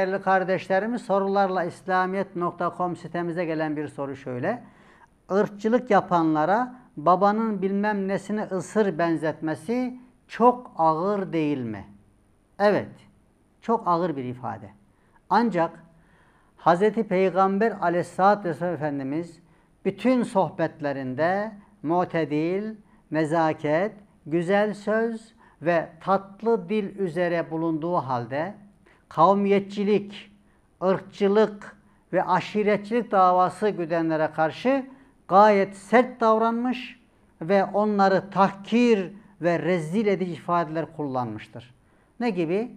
değerli kardeşlerimiz sorularla İslamiyet.com sitemize gelen bir soru şöyle. Irkçılık yapanlara babanın bilmem nesini ısır benzetmesi çok ağır değil mi? Evet, çok ağır bir ifade. Ancak Hz. Peygamber aleyhissalatü vesselam Efendimiz bütün sohbetlerinde mutedil, nezaket, güzel söz ve tatlı dil üzere bulunduğu halde kavmiyetçilik, ırkçılık ve aşiretçilik davası güdenlere karşı gayet sert davranmış ve onları tahkir ve rezil edici ifadeler kullanmıştır. Ne gibi?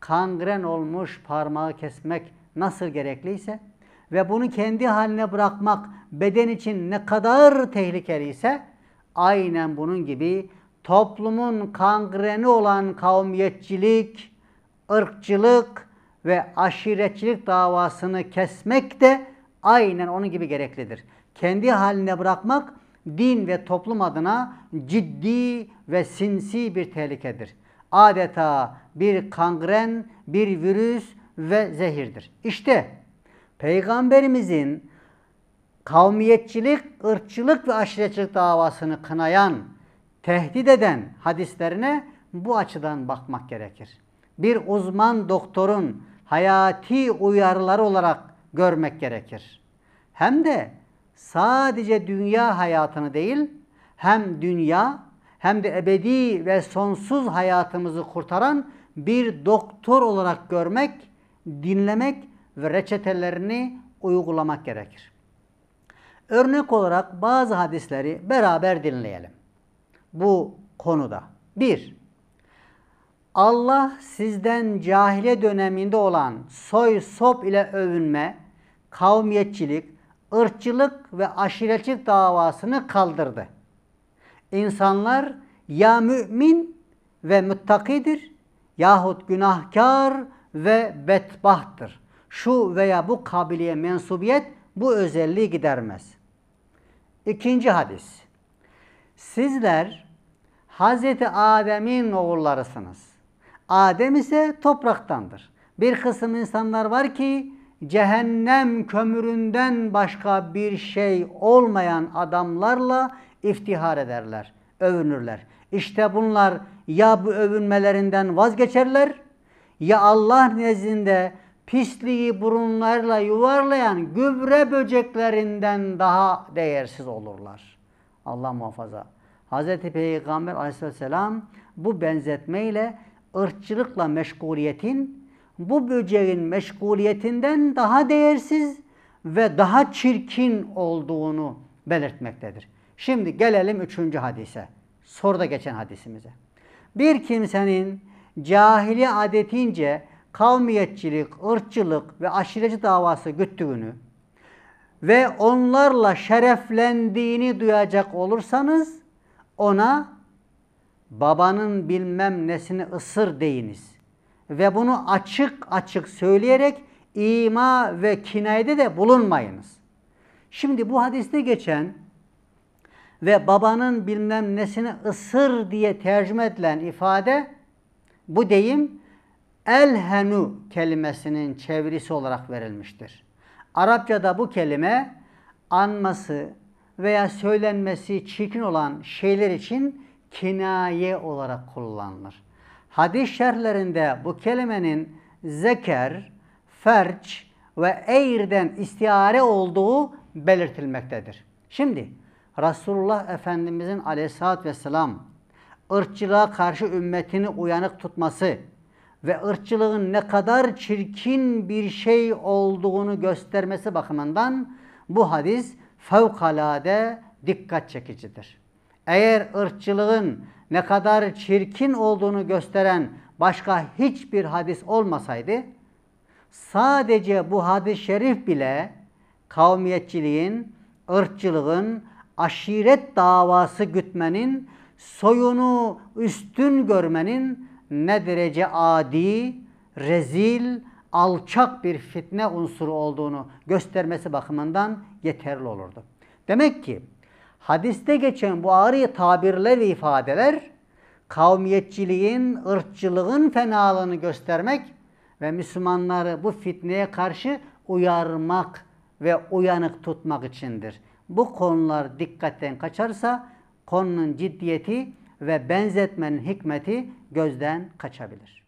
Kangren olmuş parmağı kesmek nasıl gerekliyse ve bunu kendi haline bırakmak beden için ne kadar tehlikeliyse aynen bunun gibi toplumun kangreni olan kavmiyetçilik, ırkçılık ve aşiretçilik davasını kesmek de aynen onun gibi gereklidir. Kendi haline bırakmak din ve toplum adına ciddi ve sinsi bir tehlikedir. Adeta bir kangren, bir virüs ve zehirdir. İşte Peygamberimizin kavmiyetçilik, ırkçılık ve aşiretçilik davasını kınayan, tehdit eden hadislerine bu açıdan bakmak gerekir bir uzman doktorun hayati uyarıları olarak görmek gerekir. Hem de sadece dünya hayatını değil, hem dünya hem de ebedi ve sonsuz hayatımızı kurtaran bir doktor olarak görmek, dinlemek ve reçetelerini uygulamak gerekir. Örnek olarak bazı hadisleri beraber dinleyelim. Bu konuda. 1. Allah sizden cahile döneminde olan soy sop ile övünme, kavmiyetçilik, ırkçılık ve aşiretçilik davasını kaldırdı. İnsanlar ya mümin ve müttakidir yahut günahkar ve bedbahttır. Şu veya bu kabiliye mensubiyet bu özelliği gidermez. İkinci hadis. Sizler Hz. Adem'in oğullarısınız Adem ise topraktandır. Bir kısım insanlar var ki cehennem kömüründen başka bir şey olmayan adamlarla iftihar ederler, övünürler. İşte bunlar ya bu övünmelerinden vazgeçerler ya Allah nezdinde pisliği burunlarla yuvarlayan gübre böceklerinden daha değersiz olurlar. Allah muhafaza. Hz. Peygamber aleyhisselam bu benzetmeyle ırkçılıkla meşguliyetin bu böceğin meşguliyetinden daha değersiz ve daha çirkin olduğunu belirtmektedir. Şimdi gelelim üçüncü hadise. Soruda geçen hadisimize. Bir kimsenin cahili adetince kavmiyetçilik, ırkçılık ve aşireci davası güttüğünü ve onlarla şereflendiğini duyacak olursanız ona babanın bilmem nesini ısır deyiniz. Ve bunu açık açık söyleyerek ima ve kinayede de bulunmayınız. Şimdi bu hadiste geçen ve babanın bilmem nesini ısır diye tercüme edilen ifade bu deyim elhenu kelimesinin çevirisi olarak verilmiştir. Arapçada bu kelime anması veya söylenmesi çirkin olan şeyler için kinaye olarak kullanılır. Hadis şerlerinde bu kelimenin zeker, ferç ve eğirden istiare olduğu belirtilmektedir. Şimdi Resulullah Efendimizin aleyhissalatü vesselam ırkçılığa karşı ümmetini uyanık tutması ve ırkçılığın ne kadar çirkin bir şey olduğunu göstermesi bakımından bu hadis fevkalade dikkat çekicidir. Eğer ırkçılığın ne kadar çirkin olduğunu gösteren başka hiçbir hadis olmasaydı, sadece bu hadis-i şerif bile kavmiyetçiliğin, ırkçılığın, aşiret davası gütmenin, soyunu üstün görmenin ne derece adi, rezil, alçak bir fitne unsuru olduğunu göstermesi bakımından yeterli olurdu. Demek ki Hadiste geçen bu ağır tabirler ve ifadeler kavmiyetçiliğin, ırkçılığın fenalığını göstermek ve Müslümanları bu fitneye karşı uyarmak ve uyanık tutmak içindir. Bu konular dikkatten kaçarsa konunun ciddiyeti ve benzetmenin hikmeti gözden kaçabilir.